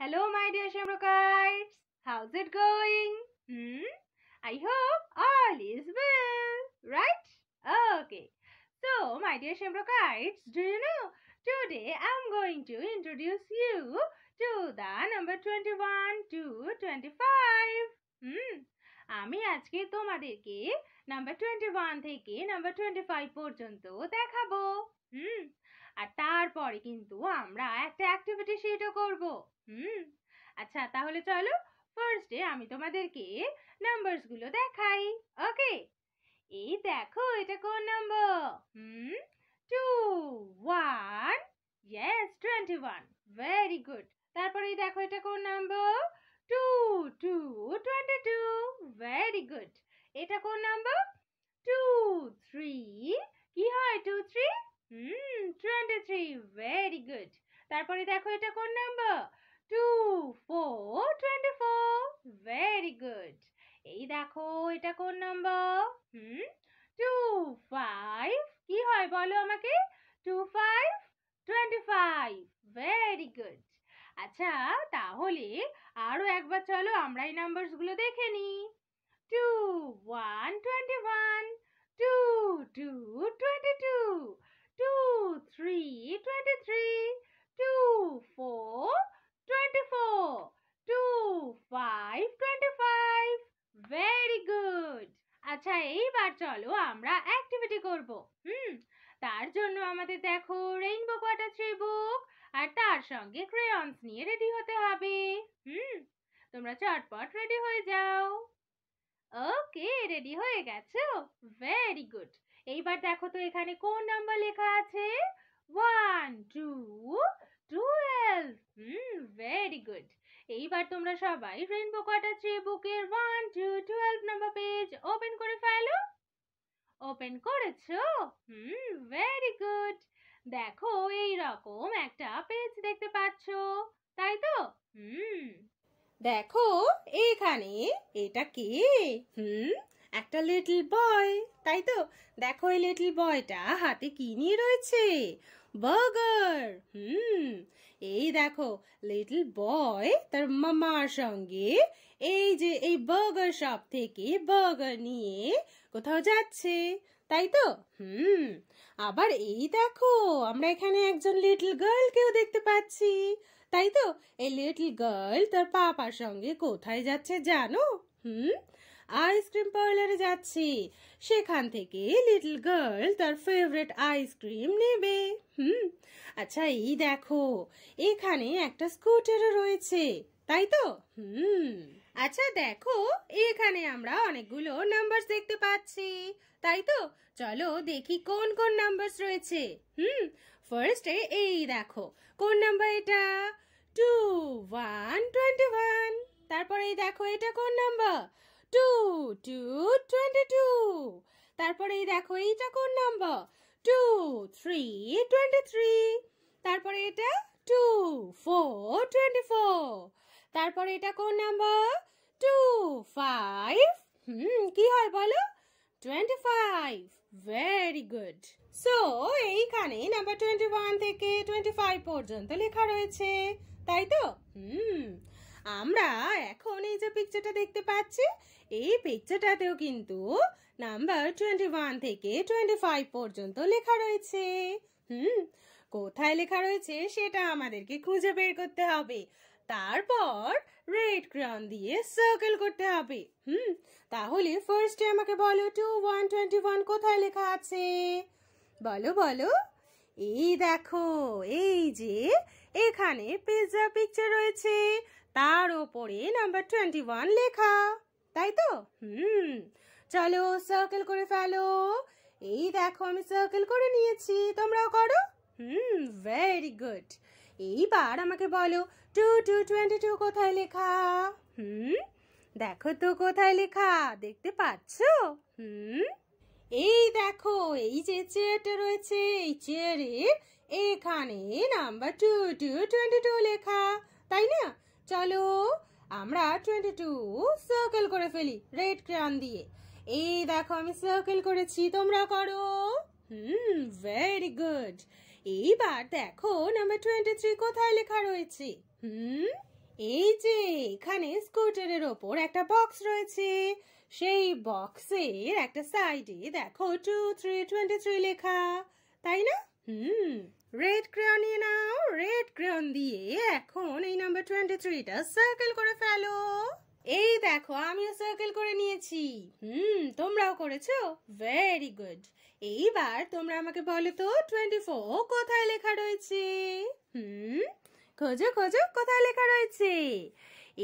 Hello, my dear Shamrokites. How's it going? Hmm? I hope all is well, right? Okay. So, my dear Shamrokites, do you know? Today, I'm going to introduce you to the number 21 to 25. Hmm? আমি আজকে তোমাদেরকে number twenty one থেকে number twenty five পর্যন্ত দেখাবো হুম আর তারপরে কিন্তু আমরা একটা অ্যাক্টিভিটি সেটও করব হুম আচ্ছা তাহলে চলো ফার্স্ট ডে আমি তোমাদেরকে নাম্বারসগুলো দেখাই ওকে এই দেখো এটা কোন নাম্বার হুম two one yes twenty one very good তারপরে দেখো এটা কোন number two two twenty two এটা কোন নাম্বার টু থ্রি কি হয় টু থ্রি হুম টোয়েন্টি থ্রি ভেরি গুড তারপরে দেখো এটা কোন number two four twenty four very good এই দেখো এটা কোন নাম্বার হুম টু ফাইভ কি হয় বলো আমাকে two five twenty five very good আচ্ছা তাহলে আরও একবার চলো আমরা এই নাম্বারসগুলো দেখে নিই two, one twenty one, two, two twenty two, two, three twenty three, two, four twenty four, two, five twenty five. Very good. আচ্ছা এইবার চলো আমরা অ্যাক্টিভিটি করব হুম তার জন্য আমাদের দেখো রেইনবো কোয়াটার থ্রি বুক আর তার সঙ্গে ক্রেয়ন্স নিয়ে রেডি হতে হবে হুম তোমরা চটপট রেডি হয়ে যাও ওকে রেডি হয়ে গেছো ভেরি গুড এইবার দেখো তো এখানে কোন নাম্বার লেখা আছে ওয়ান টু টুয়েলভ হুম ভেরি গুড এইবার তোমরা সবাই রেনবো কোয়াটার থ্রি বুকের one two twelve number page open করে ফেলো ওপেন করেছো হুম ভেরি গুড দেখো এই রকম একটা পেজ দেখতে পাচ্ছ তাই তো হুম দেখো এখানে এটা কে হুম একটা লিটল বয় তাই তো দেখো এই লিটল বয়টা হাতে কি নিয়ে রয়েছে বার্গার হুম এই দেখো লিটল বয় তার মামার সঙ্গে এই যে এই বার্গার শপ থেকে বার্গার নিয়ে কোথাও যাচ্ছে তাই তো হুম আবার এই দেখো আমরা এখানে একজন লিটল গার্লকেও দেখতে পাচ্ছি তাই তো এই লিটল গার্ল তার পাপার সঙ্গে কোথায় যাচ্ছে জানো হুম আইসক্রিম পার্লারে যাচ্ছি সেখান থেকে লিটল গার্ল তার ফেভারেট আইসক্রিম নেবে হুম আচ্ছা এই দেখো এখানে একটা স্কুটারও রয়েছে তাই তো হুম আচ্ছা দেখো এখানে আমরা অনেকগুলো নাম্বার দেখতে পাচ্ছি তাই তো চলো দেখি কোন কোন নাম্বার রয়েছে হুম ফার্স্টে এই দেখো কোন নাম্বার এটা টু ওয়ান টোয়েন্টি ওয়ান তারপরে এই দেখো এটা কোন number two two twenty two তারপরে এই দেখো এইটা কোন number two three twenty three তারপরে এটা টু ফোর টোয়েন্টি ফোর তারপরে এটা কোন নাম্বার টু ফাইভ হুম কি হয় বলো 25 very good so এইখানে নাম্বার 21 থেকে 25 পর্যন্ত লেখা রয়েছে তাই তো হুম আমরা এখন এই যে পিকচারটা দেখতে পাচ্ছি এই পিকচারটাতেও কিন্তু নাম্বার টোয়েন্টি ওয়ান থেকে টোয়েন্টি ফাইভ পর্যন্ত লেখা রয়েছে হুম কোথায় লেখা রয়েছে সেটা আমাদেরকে খুঁজে বের করতে হবে তারপর রেড ক্রাউন দিয়ে সার্কেল করতে হবে হুম তাহলে ফার্স্টে আমাকে বলো টু ওয়ান টোয়েন্টি ওয়ান কোথায় লেখা আছে বলো বলো এই দেখো এই যে এখানে পিৎজা পিকচার রয়েছে তার ওপরে নাম্বার টোয়েন্টি ওয়ান লেখা তাই তো হুম চলো সার্কেল করে ফেলো এই দেখো আমি সার্কেল করে নিয়েছি তোমরাও করো হুম ভেরি গুড এইবার আমাকে বলো টু টু টোয়েন্টি টু কোথায় লেখা হুম দেখো তো কোথায় লেখা দেখতে পাচ্ছ হুম এই দেখো এই যে চেয়ারটা রয়েছে এই চেয়ারে এখানে number two two twenty two লেখা তাই না চলো আমরা টোয়েন্টি টু সার্কেল করে ফেলি রেড ক্রান দিয়ে এই দেখো আমি সার্কেল করেছি তোমরা করো হুম ভেরি গুড এইবার দেখো নাম্বার টোয়েন্টি থ্রি কোথায় লেখা রয়েছে হুম এই যে এখানে স্কুটারের ওপর একটা বক্স রয়েছে সেই বক্সের একটা সাইডে দেখো টু থ্রি টোয়েন্টি থ্রি লেখা তাই না হুম রেড ক্রেয়ন নিয়ে নাও রেড ক্রেয়ন দিয়ে এখন এই নাম্বার টোয়েন্টি থ্রিটা সার্কেল করে ফেলো এই দেখো আমিও সার্কেল করে নিয়েছি হুম তোমরাও করেছো ভেরি গুড এইবার তোমরা আমাকে বলো তো টোয়েন্টি ফোর কোথায় লেখা রয়েছে হুম খোঁজো খোঁজো কোথায় লেখা রয়েছে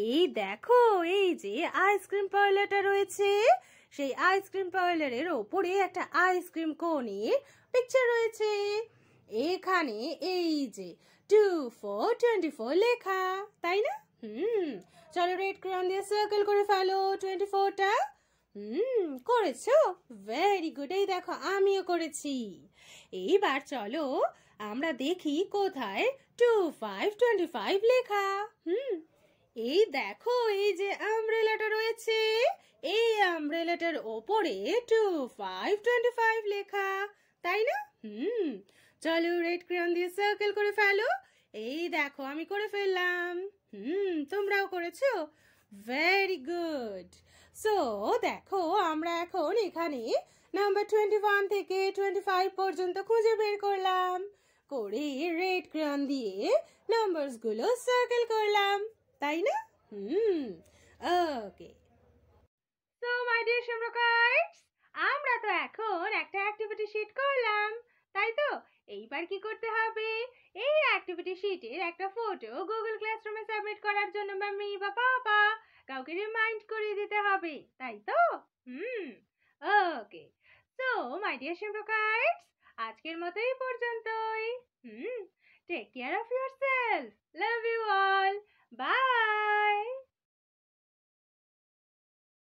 এই দেখো এই যে আইসক্রিম পার্লারটা রয়েছে সেই আইসক্রিম পার্লারের ওপরে একটা আইসক্রিম কোণের পিকচার রয়েছে এখানে এই যে টু ফোর টোয়েন্টি ফোর লেখা তাই না হুম চলো রেড ক্রাউন দিয়ে সার্কেল করে ফেলো টোয়েন্টি ফোরটা হুম করেছো ভেরি গুড এই দেখো আমিও করেছি এইবার চলো আমরা দেখি কোথায় টু ফাইভ টোয়েন্টি ফাইভ লেখা হুম এই দেখো এই যে আমব্রেলাটা রয়েছে এই আমব্রেলাটার ওপরে টু ফাইভ টোয়েন্টি ফাইভ লেখা তাই না হুম চলো রেড ক্রিয়ন দিয়ে সার্কেল করে ফেলো এই দেখো আমি করে ফেললাম হুম তোমরাও করেছো ভেরি গুড সো দেখো আমরা এখন এখানে নাম্বার টোয়েন্টি ওয়ান থেকে টোয়েন্টি ফাইভ পর্যন্ত খুঁজে বের করলাম করে রেড ক্রান দিয়ে নাম্বারসগুলো সার্কেল করলাম তাই না হুম ওকে সো মাই ডিয়ার শ্যামরকাইটস আমরা তো এখন একটা অ্যাক্টিভিটি শিট করলাম তাই তো এইবার কি করতে হবে এই অ্যাক্টিভিটি শিটের একটা ফটো গুগল ক্লাসরুমে সাবমিট করার জন্য বা ম্যামি বা পাপা কাউকে রিমাইন্ড করিয়ে দিতে হবে তাই তো হুম ওকে সো মাই ডিয়ার শিম্পকাইটস আজকের মতো এই পর্যন্তই hmm take care of yourself love you all by